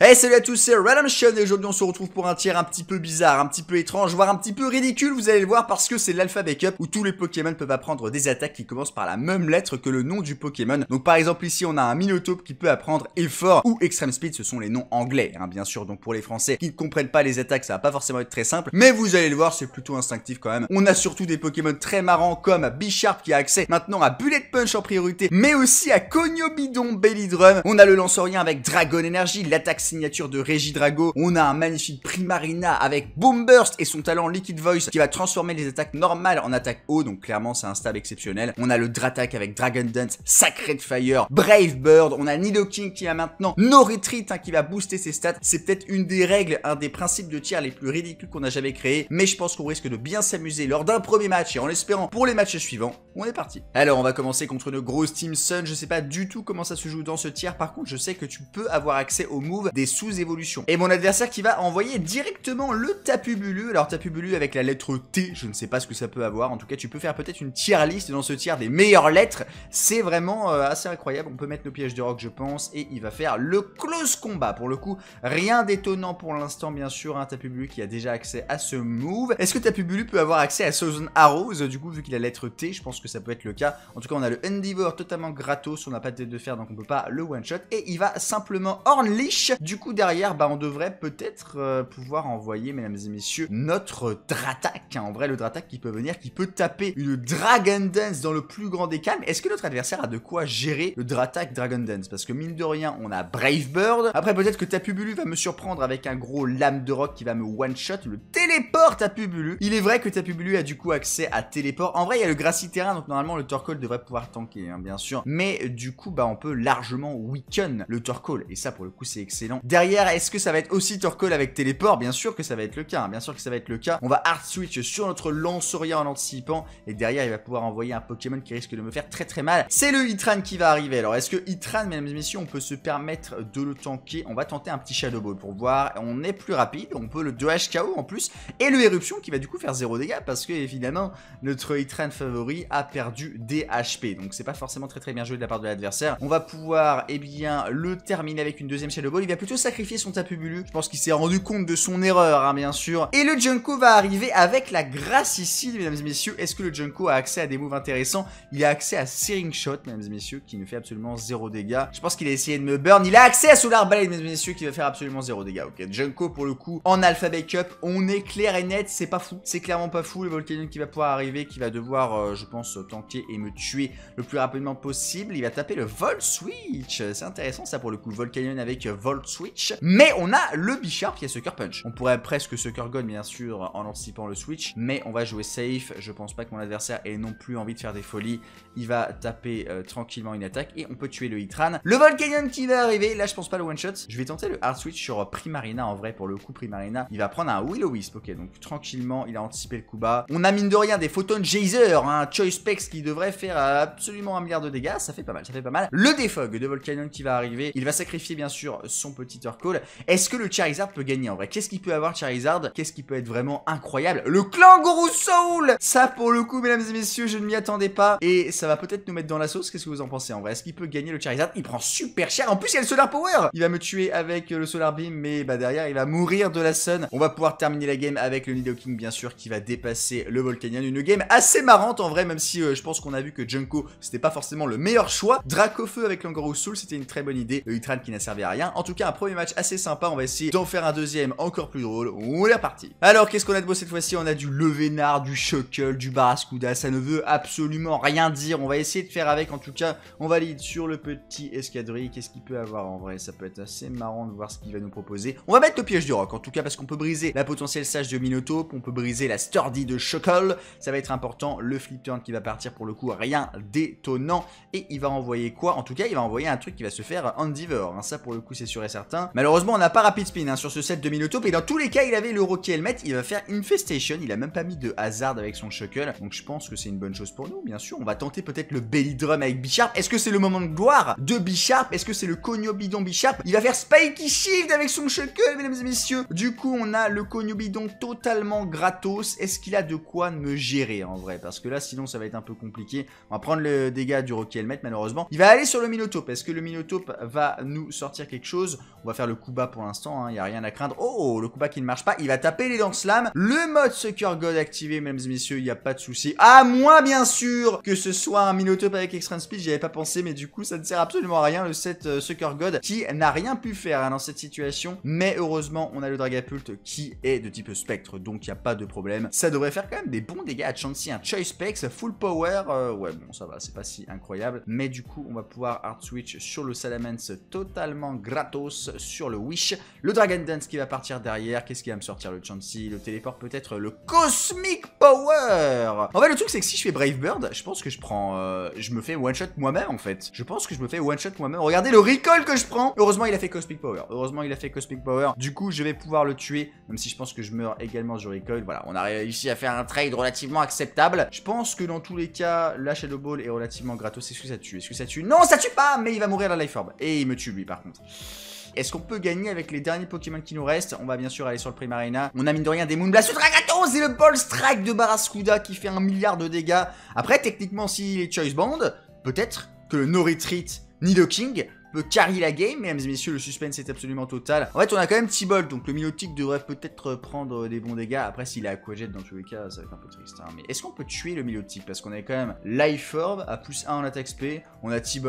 Hey salut à tous, c'est Redemption et aujourd'hui on se retrouve pour un tiers un petit peu bizarre, un petit peu étrange, voire un petit peu ridicule, vous allez le voir parce que c'est l'alpha backup où tous les Pokémon peuvent apprendre des attaques qui commencent par la même lettre que le nom du Pokémon. Donc par exemple ici on a un Minotope qui peut apprendre Effort ou Extreme Speed, ce sont les noms anglais hein, bien sûr, donc pour les français qui ne comprennent pas les attaques ça va pas forcément être très simple, mais vous allez le voir c'est plutôt instinctif quand même. On a surtout des Pokémon très marrants comme B-Sharp qui a accès maintenant à Bullet Punch en priorité, mais aussi à Cognobidon, Drum. on a le Lancerien avec Dragon Energy, l'attaque signature de Reggie Drago. On a un magnifique Primarina avec Boom Burst et son talent Liquid Voice qui va transformer les attaques normales en attaques haut. Donc clairement, c'est un stab exceptionnel. On a le Dratak avec Dragon Dance, Sacred Fire, Brave Bird. On a Nidoking qui a maintenant No Retreat hein, qui va booster ses stats. C'est peut-être une des règles, un des principes de tir les plus ridicules qu'on a jamais créé. Mais je pense qu'on risque de bien s'amuser lors d'un premier match et en l'espérant pour les matchs suivants. On est parti. Alors on va commencer contre une grosse Team Sun. Je sais pas du tout comment ça se joue dans ce tiers, Par contre, je sais que tu peux avoir accès aux moves des sous-évolutions. Et mon adversaire qui va envoyer directement le Tapubulu. Alors Tapubulu avec la lettre T, je ne sais pas ce que ça peut avoir. En tout cas, tu peux faire peut-être une tier liste... dans ce tiers des meilleures lettres. C'est vraiment euh, assez incroyable. On peut mettre nos pièges de rock, je pense. Et il va faire le close combat. Pour le coup, rien d'étonnant pour l'instant, bien sûr. un hein, Tapubulu qui a déjà accès à ce move. Est-ce que Tapubulu peut avoir accès à Southern Arrows Du coup, vu qu'il a la lettre T, je pense que ça peut être le cas. En tout cas, on a le Endeavor totalement gratos. On n'a pas de tête de fer, donc on peut pas le one-shot. Et il va simplement Hornleash. Du coup, derrière, bah, on devrait peut-être euh, pouvoir envoyer, mesdames et messieurs, notre Dratak. Hein, en vrai, le Dratak qui peut venir, qui peut taper une Dragon Dance dans le plus grand des calmes. Est-ce que notre adversaire a de quoi gérer le Dratak Dragon Dance Parce que mine de rien, on a Brave Bird. Après, peut-être que Tapubulu va me surprendre avec un gros lame de rock qui va me one-shot, le téléport Tapubulu. Il est vrai que Tapubulu a du coup accès à téléport. En vrai, il y a le Terrain, donc normalement, le Torkoal devrait pouvoir tanker, hein, bien sûr. Mais du coup, bah, on peut largement weaken le Torkoal. Et ça, pour le coup, c'est excellent Derrière, est-ce que ça va être aussi Torkoal avec téléport Bien sûr que ça va être le cas, hein. bien sûr que ça va être le cas. On va hard switch sur notre Lansoria en anticipant et derrière, il va pouvoir envoyer un Pokémon qui risque de me faire très très mal. C'est le Hitran qui va arriver. Alors, est-ce que Itran, mesdames et messieurs, on peut se permettre de le tanker On va tenter un petit Shadow Ball pour voir. On est plus rapide, on peut le 2 HKO en plus et le Éruption qui va du coup faire 0 dégâts parce que évidemment, notre Itran favori a perdu des HP. Donc, c'est pas forcément très très bien joué de la part de l'adversaire. On va pouvoir, eh bien, le terminer avec une deuxième Shadow Ball. Il va plutôt sacrifié son tapu Je pense qu'il s'est rendu compte de son erreur, hein, bien sûr. Et le Junko va arriver avec la grâce ici, mesdames et messieurs. Est-ce que le Junko a accès à des moves intéressants Il a accès à Searing Shot, mesdames et messieurs, qui ne fait absolument zéro dégâts. Je pense qu'il a essayé de me burn. Il a accès à Solar Blade, mesdames et messieurs, qui va faire absolument zéro dégâts. Ok, Junko, pour le coup, en alpha backup, on est clair et net. C'est pas fou. C'est clairement pas fou. Le Volcanion qui va pouvoir arriver, qui va devoir, euh, je pense, euh, tanker et me tuer le plus rapidement possible. Il va taper le Volt Switch. C'est intéressant, ça, pour le coup. Volcanion avec euh, Volt Switch. Mais on a le bichard qui est Sucker Punch. On pourrait presque Sucker Gold, bien sûr, en anticipant le Switch. Mais on va jouer safe. Je pense pas que mon adversaire ait non plus envie de faire des folies. Il va taper euh, tranquillement une attaque et on peut tuer le Hitran. Le Volcanion qui va arriver. Là, je pense pas le one-shot. Je vais tenter le hard switch sur Primarina en vrai. Pour le coup, Primarina, il va prendre un Willow wisp Ok, donc tranquillement, il a anticipé le coup bas. On a mine de rien des Photon Jaser, un hein, Choice Pex qui devrait faire absolument un milliard de dégâts. Ça fait pas mal, ça fait pas mal. Le Defog de Volcanion qui va arriver. Il va sacrifier bien sûr son petit petiteur Call, Est-ce que le Charizard peut gagner en vrai Qu'est-ce qu'il peut avoir Charizard Qu'est-ce qui peut être vraiment incroyable Le clan Soul Ça pour le coup, mesdames et messieurs, je ne m'y attendais pas. Et ça va peut-être nous mettre dans la sauce. Qu'est-ce que vous en pensez en vrai Est-ce qu'il peut gagner le Charizard Il prend super cher. En plus, il y a le Solar Power Il va me tuer avec euh, le Solar Beam, mais bah derrière, il va mourir de la Sun. On va pouvoir terminer la game avec le Nidoking, bien sûr, qui va dépasser le Volcanion. Une game assez marrante en vrai, même si euh, je pense qu'on a vu que Junko, c'était pas forcément le meilleur choix. feu avec Langorous Soul, c'était une très bonne idée. Le qui n'a servi à rien. En tout cas, premier match assez sympa, on va essayer d'en faire un deuxième encore plus drôle. On est parti. Alors qu'est-ce qu'on a de beau cette fois-ci On a du Levenard, du Shuckle, du Barascuda, ça ne veut absolument rien dire. On va essayer de faire avec, en tout cas, on valide sur le petit escadrille. Qu'est-ce qu'il peut avoir en vrai Ça peut être assez marrant de voir ce qu'il va nous proposer. On va mettre le piège du rock, en tout cas parce qu'on peut briser la potentielle sage de Minotope. on peut briser la Sturdy de Shuckle, ça va être important. Le flip turn qui va partir pour le coup, rien d'étonnant. Et il va envoyer quoi En tout cas, il va envoyer un truc qui va se faire Endeavor. Hein. Ça pour le coup, c'est sur Malheureusement, on n'a pas rapid spin hein, sur ce set de Minotaupe Et dans tous les cas, il avait le Rocky Helmet Il va faire Infestation. Il a même pas mis de Hazard avec son Shuckle. Donc je pense que c'est une bonne chose pour nous, bien sûr. On va tenter peut-être le Belly Drum avec Bisharp. Est-ce que c'est le moment de gloire de Bisharp Est-ce que c'est le Cogno Bidon Il va faire Spiky Shield avec son Shuckle, mesdames et messieurs. Du coup, on a le Cogno Bidon totalement gratos. Est-ce qu'il a de quoi me gérer en vrai Parce que là, sinon, ça va être un peu compliqué. On va prendre le dégât du Rocky Helmet, malheureusement. Il va aller sur le Est-ce que le Minotaur va nous sortir quelque chose on va faire le coup bas pour l'instant, il hein, y n'y a rien à craindre. Oh, le coup bas qui ne marche pas, il va taper les dents slam. Le mode Sucker God activé, mesdames et messieurs, il n'y a pas de souci. À moins, bien sûr, que ce soit un minotope avec Extreme Speed, j'y avais pas pensé, mais du coup, ça ne sert absolument à rien, le set euh, Sucker God, qui n'a rien pu faire hein, dans cette situation. Mais heureusement, on a le Dragapult qui est de type Spectre, donc il n'y a pas de problème. Ça devrait faire quand même des bons dégâts à Chansey, un Choice Specs, full power. Euh, ouais, bon, ça va, c'est pas si incroyable. Mais du coup, on va pouvoir hard switch sur le Salamence totalement gratos sur le Wish. Le Dragon Dance qui va partir derrière. Qu'est-ce qui va me sortir Le Chansey, le Téléport peut-être, le Cosmic Power En fait, le truc, c'est que si je fais Brave Bird, je pense que je prends... Euh, je me fais one-shot moi-même, en fait. Je pense que je me fais one-shot moi-même. Regardez le recall que je prends Heureusement, il a fait Cosmic Power. Heureusement, il a fait Cosmic Power. Du coup, je vais pouvoir le tuer, même si je pense que je meurs également du Recall Voilà, on a réussi à faire un trade relativement acceptable. Je pense que dans tous les cas, la Shadow Ball est relativement gratos. Est-ce que ça tue Est-ce que ça tue Non, ça tue pas, mais il va mourir la Life Orb. Et il me tue, lui, par contre. Est-ce qu'on peut gagner avec les derniers Pokémon qui nous restent On va bien sûr aller sur le Primarina. On a mine de rien des Moonblast de Dragatos et le Ball Strike de Barascuda qui fait un milliard de dégâts. Après, techniquement, s'il si est Choice Band, peut-être que le No Retreat ni le King peut carry la game, mesdames et messieurs, le suspense est absolument total. En fait, on a quand même T-Bolt, donc le Milotic devrait peut-être prendre euh, des bons dégâts. Après, s'il est Aquajet, dans tous les cas, ça va être un peu triste. Hein. Mais est-ce qu'on peut tuer le Milotic Parce qu'on a quand même Life Orb à plus 1 en attaque SP, on a t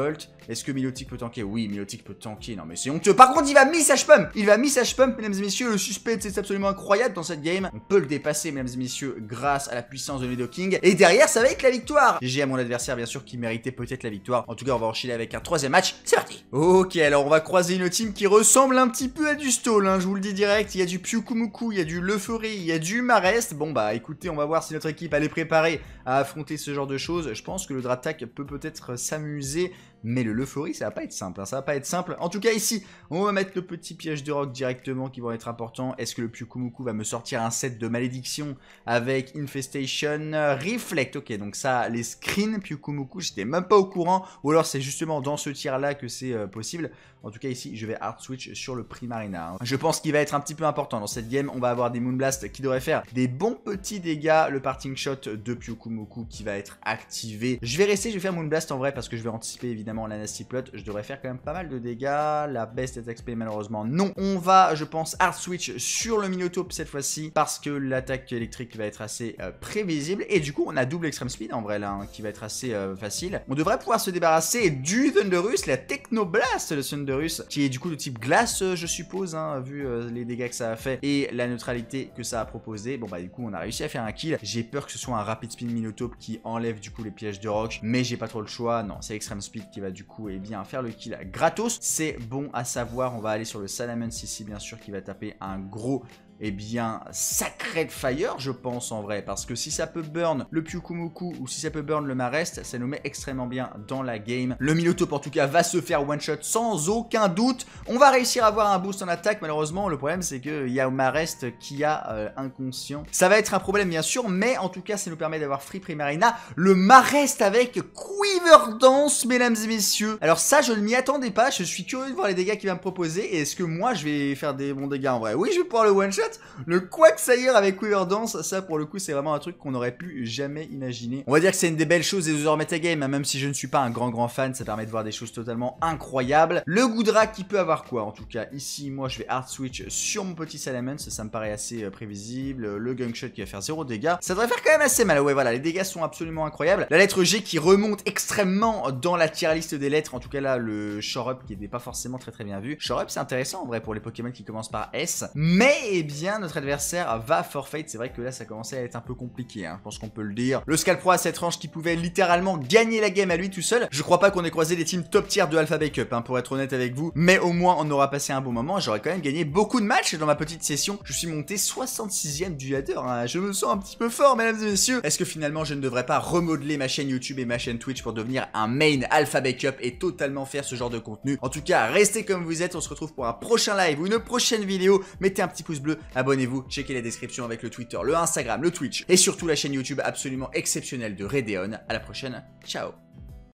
Est-ce que Milotic peut tanker Oui, Milotic peut tanker. Non, mais c'est honteux. Par contre, il va Miss H-Pump Il va Miss H-Pump, mesdames et messieurs, le suspense est absolument incroyable dans cette game. On peut le dépasser, mesdames et messieurs, grâce à la puissance de King. Et derrière, ça va être la victoire j'ai à mon adversaire, bien sûr, qui méritait peut-être la victoire. En tout cas, on va enchaîner avec un troisième match. C'est parti Ok, alors on va croiser une team qui ressemble un petit peu à du Stall, hein, je vous le dis direct. Il y a du Pyukumuku, il y a du Lefori, il y a du Marest. Bon bah écoutez, on va voir si notre équipe elle est préparée à affronter ce genre de choses. Je pense que le Dratak peut peut-être s'amuser mais le Lefori, ça va pas être simple, hein. ça va pas être simple. En tout cas, ici, on va mettre le petit piège de rock directement qui va être important. Est-ce que le Pyukumuku va me sortir un set de malédiction avec Infestation Reflect Ok, donc ça, les screens Pyukumuku, j'étais même pas au courant, ou alors c'est justement dans ce tir-là que c'est euh, possible. En tout cas, ici, je vais hard switch sur le Primarina. Hein. Je pense qu'il va être un petit peu important dans cette game. On va avoir des Moonblast qui devraient faire des bons petits dégâts. Le parting shot de Pyukumuku qui va être activé. Je vais rester, je vais faire Moonblast en vrai parce que je vais anticiper évidemment la nasty Plot, je devrais faire quand même pas mal de dégâts. La baisse des speed malheureusement, non. On va, je pense, hard switch sur le minotaupe cette fois-ci, parce que l'attaque électrique va être assez euh, prévisible. Et du coup, on a double Extreme Speed, en vrai, là, hein, qui va être assez euh, facile. On devrait pouvoir se débarrasser du Thunderus, la Technoblast de Thunderus, qui est du coup de type glace, euh, je suppose, hein, vu les dégâts que ça a fait, et la neutralité que ça a proposé. Bon, bah, du coup, on a réussi à faire un kill. J'ai peur que ce soit un Rapid Spin minotaupe qui enlève, du coup, les pièges de rock, mais j'ai pas trop le choix. Non, c'est Extreme Speed qui va du coup eh bien, faire le kill gratos. C'est bon à savoir, on va aller sur le Salamence ici bien sûr qui va taper un gros eh bien, sacré de fire, je pense en vrai, parce que si ça peut burn le Pyukumuku ou si ça peut burn le Marest, ça nous met extrêmement bien dans la game. Le Milotope en tout cas, va se faire one-shot sans aucun doute. On va réussir à avoir un boost en attaque, malheureusement, le problème c'est qu'il y a Marest qui a euh, inconscient. Ça va être un problème, bien sûr, mais en tout cas, ça nous permet d'avoir Free Primarina, le Marest avec Quiver Dance, mesdames et messieurs. Alors ça, je ne m'y attendais pas, je suis curieux de voir les dégâts qu'il va me proposer, et est-ce que moi, je vais faire des bons dégâts en vrai Oui, je vais pouvoir le one-shot le Quacksire avec Weaver Dance, ça pour le coup, c'est vraiment un truc qu'on aurait pu jamais imaginer. On va dire que c'est une des belles choses des Other Metagame, hein, même si je ne suis pas un grand grand fan, ça permet de voir des choses totalement incroyables. Le Goudra qui peut avoir quoi En tout cas, ici, moi, je vais hard switch sur mon petit Salamence, ça me paraît assez euh, prévisible. Le Gunshot qui va faire zéro dégâts, ça devrait faire quand même assez mal. Ouais, voilà, les dégâts sont absolument incroyables. La lettre G qui remonte extrêmement dans la tier liste des lettres, en tout cas là, le Shore Up qui n'est pas forcément très très bien vu. Shore Up, c'est intéressant en vrai pour les Pokémon qui commencent par S, mais eh bien, notre adversaire va forfait. C'est vrai que là, ça commençait à être un peu compliqué. Hein. Je pense qu'on peut le dire. Le Scalpro à cette range qui pouvait littéralement gagner la game à lui tout seul. Je crois pas qu'on ait croisé des teams top tiers de Alpha Backup, hein, pour être honnête avec vous. Mais au moins, on aura passé un bon moment. J'aurais quand même gagné beaucoup de matchs dans ma petite session. Je suis monté 66ème du ladder. Hein. Je me sens un petit peu fort, mesdames et messieurs. Est-ce que finalement, je ne devrais pas remodeler ma chaîne YouTube et ma chaîne Twitch pour devenir un main Alpha Backup et totalement faire ce genre de contenu En tout cas, restez comme vous êtes. On se retrouve pour un prochain live ou une prochaine vidéo. Mettez un petit pouce bleu abonnez-vous, checkez la description avec le Twitter, le Instagram, le Twitch et surtout la chaîne YouTube absolument exceptionnelle de Redéon. À la prochaine, ciao